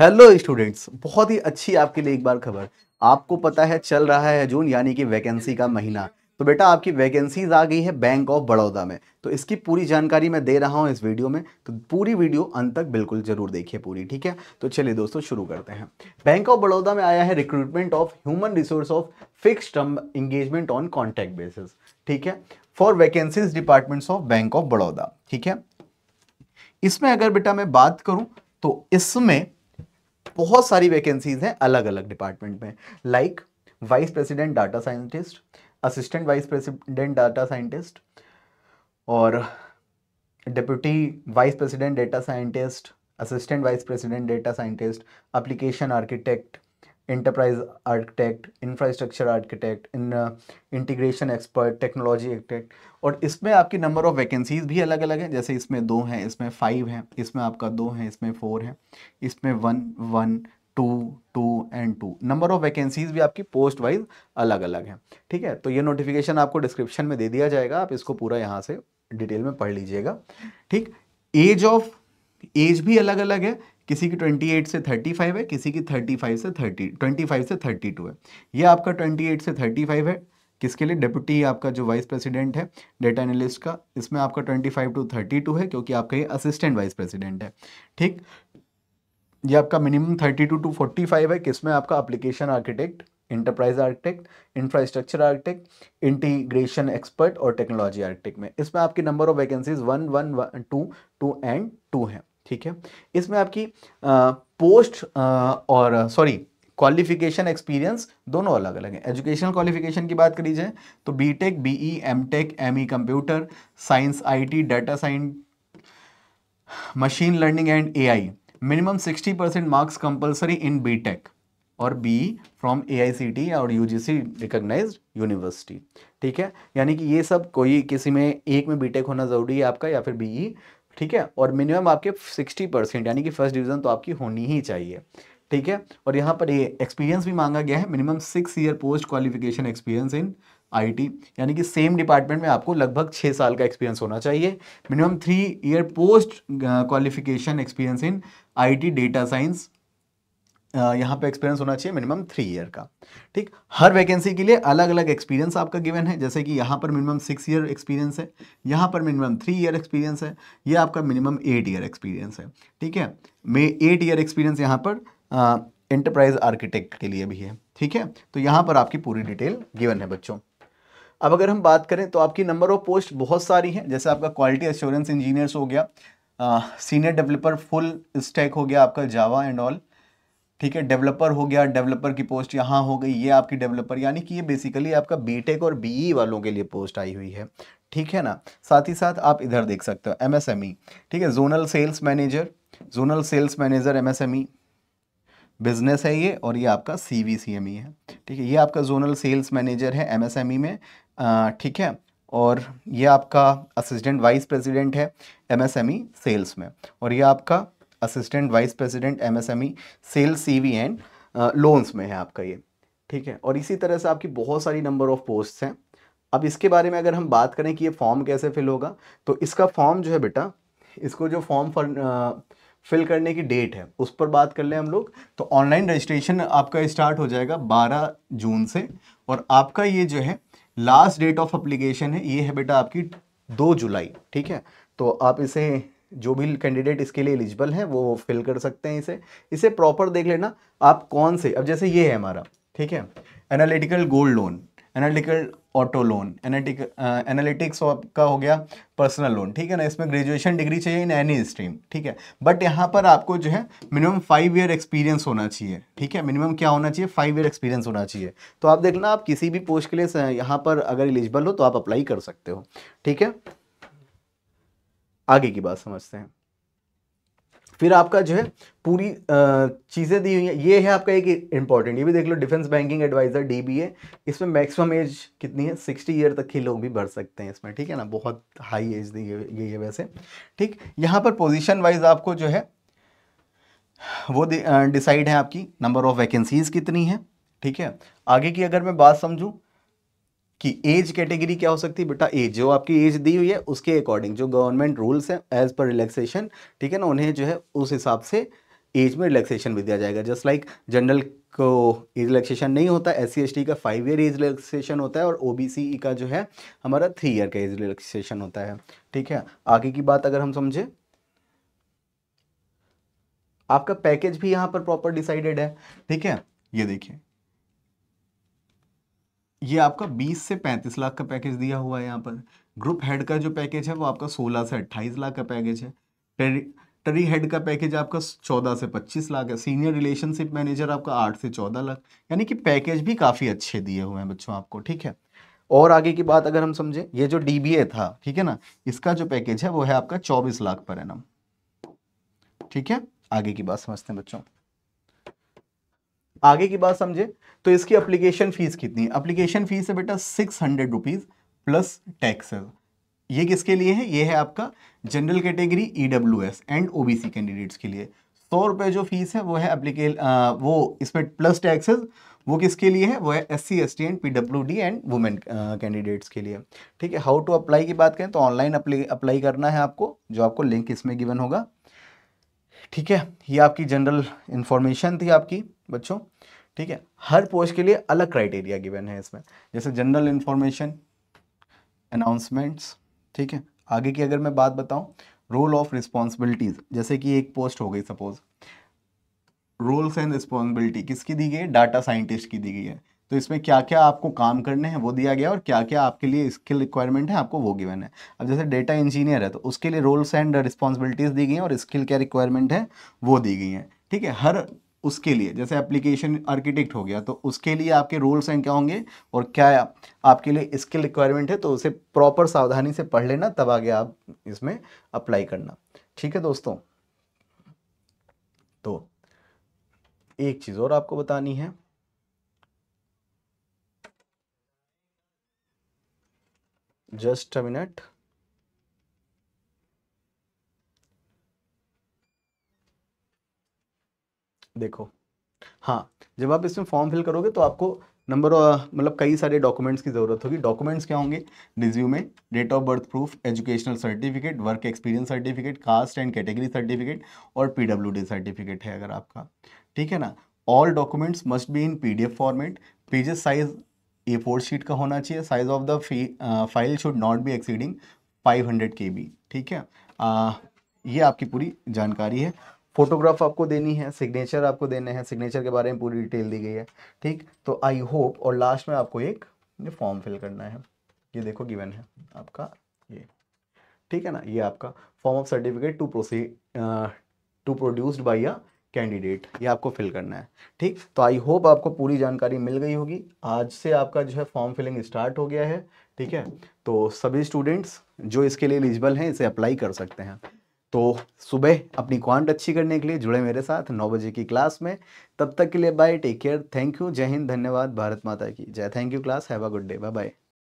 hello students बहुत ही अच्छी आपके लिए एक बार खबर आपको पता है चल रहा है जून यानी कि वैकेंसी का महीना तो बेटा आपकी वैकेंसीज आ गई है बैंक ऑफ बड़ौदा में तो इसकी पूरी जानकारी मैं दे रहा हूँ इस वीडियो में तो पूरी वीडियो अंत तक बिल्कुल जरूर देखिए पूरी ठीक है तो चलिए दोस्तों शुरू करते हैं बैंक ऑफ बड़ौदा में आया है recruitment of human resource of fix term engagement on contact basis ठीक है for vacancies departments of bank of Baroda ठीक है इसमें अगर बेटा मैं बात करूँ तो इसमें बहुत सारी वैकेंसीज हैं अलग अलग डिपार्टमेंट में like vice president data scientist assistant vice president data scientist और deputy vice president data scientist assistant vice president data scientist application architect enterprise architect infrastructure architect in integration expert technology architect और इसमें आपकी number of vacancies भी अलग अलग हैं जैसे इसमें दो हैं इसमें फाइव हैं इसमें आपका दो हैं इसमें फोर हैं इसमें one one two two and two number of vacancies भी आपकी पोस्ट वाइज अलग अलग हैं ठीक है तो ये नोटिफिकेशन आपको डिस्क्रिप्शन में दे दिया जाएगा आप इसको पूरा यहाँ से डिटेल में पढ़ लीजिएगा ठीक एज ऑफ एज भी अलग अलग है किसी की 28 से 35 है किसी की 35 से 30 25 से 32 है ये आपका 28 से 35 है किसके लिए डिप्टी आपका जो वाइस प्रेसिडेंट है डेटा एनालिस्ट का इसमें आपका 25 टू 32 है क्योंकि आपका ये असिस्टेंट वाइस प्रेसिडेंट है ठीक ये आपका मिनिमम 32 टू 45 है किसमें आपका application architect enterprise architect infrastructure architect integration expert और टेक्नोलॉजी आर्किटेक्ट में इसमें आपकी number of vacancies one one two two and two हैं ठीक है इसमें आपकी आ, पोस्ट आ, और सॉरी क्वालिफिकेशन एक्सपीरियंस दोनों अलग अलग हैं एजुकेशनल क्वालिफिकेशन की बात करी जाए तो B Tech B E M Tech M E computer science I T data science machine learning and A I minimum sixty percent marks compulsory in B Tech और B from A I C T और U G C recognise university ठीक है यानी कि ये सब कोई किसी में एक में बी टेक होना ज़रूरी है आपका या फिर बी ई e ठीक है और मिनिमम आपके 60 परसेंट यानी कि फर्स्ट डिवीजन तो आपकी होनी ही चाहिए ठीक है और यहाँ पर ये एक्सपीरियंस भी मांगा गया है minimum six year post qualification experience in IT यानी कि सेम डिपार्टमेंट में आपको लगभग छः साल का एक्सपीरियंस होना चाहिए minimum three year post qualification experience in IT data science यहाँ पे एक्सपीरियंस होना चाहिए मिनिमम थ्री ईयर का ठीक हर वैकेंसी के लिए अलग अलग एक्सपीरियंस आपका गिवन है जैसे कि यहाँ पर मिनिमम सिक्स ईयर एक्सपीरियंस है यहाँ पर मिनिमम थ्री ईयर एक्सपीरियंस है ये आपका मिनिमम एट ईयर एक्सपीरियंस है ठीक है मे एट ईयर एक्सपीरियंस यहाँ पर एंटरप्राइज आर्किटेक्ट के लिए भी है ठीक है तो यहाँ पर आपकी पूरी डिटेल गिवन है बच्चों अब अगर हम बात करें तो आपकी नंबर ऑफ पोस्ट बहुत सारी हैं जैसे आपका क्वालिटी एश्योरेंस इंजीनियर्स हो गया सीनियर डेवलपर फुल स्टैक हो गया आपका जावा एंड ऑल ठीक है डेवलपर हो गया डेवलपर की पोस्ट यहाँ हो गई ये आपकी डेवलपर यानी कि ये बेसिकली आपका बीटेक और बीई e वालों के लिए पोस्ट आई हुई है ठीक है ना साथ ही साथ आप इधर देख सकते हो एमएसएमई e, ठीक है zonal sales manager zonal sales manager MSME business है ये और ये आपका सी वी सी एम ई है ठीक है ये आपका जोनल सेल्स मैनेजर है एम एस एम ई में ठीक है और ये आपका असिस्टेंट वाइस प्रेसिडेंट है M S M E sales में और ये आपका assistant vice president MSME cell CV and loans में है आपका ये ठीक है और इसी तरह से आपकी बहुत सारी नंबर ऑफ पोस्ट हैं अब इसके बारे में अगर हम बात करें कि ये फॉर्म कैसे फिल होगा तो इसका फॉर्म जो है बेटा इसको जो फॉर्म फिल uh, करने की डेट है उस पर बात कर लें हम लोग तो ऑनलाइन रजिस्ट्रेशन आपका स्टार्ट हो जाएगा 12 जून से और आपका ये जो है लास्ट डेट ऑफ अप्लीकेशन है ये है बेटा आपकी दो जुलाई ठीक है तो आप इसे जो भी कैंडिडेट इसके लिए एलिजिबल हैं वो फिल कर सकते हैं इसे इसे प्रॉपर देख लेना आप कौन से अब जैसे ये है हमारा ठीक है analytical gold loan analytical auto loan analytics का हो गया पर्सनल लोन ठीक है ना इसमें ग्रेजुएशन डिग्री चाहिए इन एनी स्ट्रीम ठीक है बट यहाँ पर आपको जो है मिनिमम फाइव ईयर एक्सपीरियंस होना चाहिए ठीक है मिनिमम क्या होना चाहिए फाइव ईयर एक्सपीरियंस होना चाहिए तो आप देखना आप किसी भी पोस्ट के लिए यहाँ पर अगर एलिजिबल हो तो आप अप्लाई कर सकते हो ठीक है आगे की बात समझते हैं फिर आपका जो है पूरी चीज़ें दी हुई हैं ये है आपका एक इंपॉर्टेंट ये भी देख लो डिफेंस बैंकिंग एडवाइज़र डीबीए इसमें मैक्सिमम एज कितनी है सिक्सटी ईयर तक के लोग भी भर सकते हैं इसमें ठीक है ना बहुत हाई एज दी गई है वैसे ठीक यहाँ पर पोजीशन वाइज आपको जो है वो डिसाइड है आपकी नंबर ऑफ वैकेंसीज़ कितनी है ठीक है आगे की अगर मैं बात समझू कि एज कैटेगरी क्या हो सकती है बेटा एज जो आपकी एज दी हुई है उसके अकॉर्डिंग जो गवर्नमेंट रूल्स हैं एज पर रिलैक्सेशन ठीक है ना उन्हें जो है उस हिसाब से एज में रिलैक्सेशन भी दिया जाएगा जस्ट लाइक जनरल को एज रिलैक्सेशन नहीं होता एस सी का फाइव ईयर एज रिलैक्सेशन होता है और ओ e का जो है हमारा थ्री ईयर का एज रिलैक्सेशन होता है ठीक है आगे की बात अगर हम समझें आपका पैकेज भी यहाँ पर प्रॉपर डिसाइडेड है ठीक है ये देखिए ये आपका 20 से 35 लाख का पैकेज दिया हुआ है यहाँ पर ग्रुप हेड का जो पैकेज है वो आपका 16 से 28 लाख का पैकेज है टेरी टरी हेड का पैकेज आपका 14 से 25 लाख है सीनियर रिलेशनशिप मैनेजर आपका 8 से 14 लाख यानी कि पैकेज भी काफ़ी अच्छे दिए हुए हैं बच्चों आपको ठीक है और आगे की बात अगर हम समझें ये जो डी था ठीक है ना इसका जो पैकेज है वो है आपका चौबीस लाख पर एनम ठीक है आगे की बात समझते हैं बच्चों आगे की बात समझे तो इसकी अप्लीकेशन फ़ीस कितनी अप्लीकेशन फ़ीस है बेटा six hundred rupees plus taxes ये किसके लिए है ये है आपका general category E W S and O B C candidates के लिए सौ रुपये जो फीस है वो है अप्लीके वो इसमें प्लस टैक्सेस वो किसके लिए है वो है S C S T and P W D and women candidates के लिए ठीक है हाउ टू अप्लाई की बात करें तो ऑनलाइन अप्लाई करना है आपको जो आपको लिंक इसमें गिवन होगा ठीक है ये आपकी जनरल इन्फॉर्मेशन थी आपकी बच्चों ठीक है हर पोस्ट के लिए अलग क्राइटेरिया गिवन है इसमें जैसे जनरल इन्फॉर्मेशन अनाउंसमेंट्स ठीक है आगे की अगर मैं बात बताऊं रोल ऑफ रिस्पॉन्सिबिलिटीज जैसे कि एक पोस्ट हो गई सपोज रोल्स एंड रिस्पॉन्सिबिलिटी किसकी दी गई है डाटा साइंटिस्ट की दी गई है तो इसमें क्या क्या आपको काम करने हैं वो दिया गया और क्या क्या आपके लिए स्किल रिक्वायरमेंट है आपको वो गिवन है अब जैसे डेटा इंजीनियर है तो उसके लिए रोल्स एंड रिस्पॉन्सिबिलिटीज़ दी गई हैं और स्किल क्या रिक्वायरमेंट है वो दी गई हैं ठीक है हर उसके लिए जैसे एप्लीकेशन आर्किटेक्ट हो गया तो उसके लिए आपके रोल्स हैं क्या होंगे और क्या आपके लिए स्किल रिक्वायरमेंट है तो उसे प्रॉपर सावधानी से पढ़ लेना तब आगे आप इसमें अप्लाई करना ठीक है दोस्तों तो एक चीज़ और आपको बतानी है just a minute देखो हाँ जब आप इसमें फॉर्म फिल करोगे तो आपको नंबर मतलब कई सारे डॉक्यूमेंट्स की ज़रूरत होगी डॉक्यूमेंट्स क्या होंगे resume date of birth proof educational certificate work experience certificate caste and category certificate और पीडब्ल्यूडी सर्टिफिकेट है अगर आपका ठीक है ना all documents must be in PDF format pages size A four sheet का होना चाहिए size of the file should not be exceeding 500 K B ठीक है आ, uh, ये आपकी पूरी जानकारी है फोटोग्राफ आपको देनी है सिग्नेचर आपको देने हैं सिग्नेचर के बारे में पूरी डिटेल दी गई है ठीक तो आई होप और लास्ट में आपको एक फॉर्म फिल करना है ये देखो गिवन है आपका ये ठीक है ना ये आपका form of certificate to proceed to produced by a candidate ये आपको फिल करना है ठीक तो आई होप आपको पूरी जानकारी मिल गई होगी आज से आपका जो है फॉर्म फिलिंग स्टार्ट हो गया है ठीक है तो सभी स्टूडेंट्स जो इसके लिए एलिजिबल हैं इसे अप्लाई कर सकते हैं तो सुबह अपनी क्वांट अच्छी करने के लिए जुड़े मेरे साथ नौ बजे की क्लास में तब तक के लिए bye take care thank you जय हिंद धन्यवाद भारत माता की जय thank you class have a good day bye bye